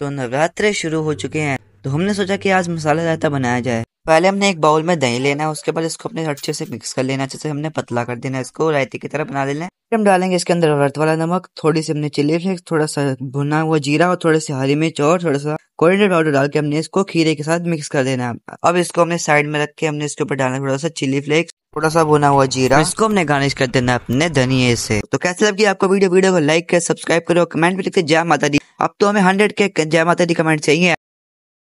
तो नवरात्र शुरू हो चुके हैं तो हमने सोचा कि आज मसाला रायता बनाया जाए पहले हमने एक बाउल में दही लेना है उसके बाद इसको अपने अच्छे से मिक्स कर लेना अच्छे से हमने पतला कर देना है इसको रायते की तरह बना लेना है हम डालेंगे इसके अंदर व्रत वाला नमक थोड़ी सी हमने चिली फ्लेक्स थोड़ा सा भुना हुआ जीरा और थोड़ी सी हरी मिर्च और थोड़ा सा कोरिडर पाउडर डाल के हमने इसको खीरे के साथ मिक्स कर देना अब इसको हमने साइड में रख के हमने इसके ऊपर डालना थोड़ा सा चिली फ्लेक्स थोड़ा सा भुना हुआ जीरा इसको हमने गार्निश कर देना अपने धनिये से तो कैसे लगी आपको वीडियो वीडियो को लाइक कर सब्सक्राइब करो कमेंट भी लिखते जय माता दी अब तो हमें हंड्रेड के जय माता दी कमेंट चाहिए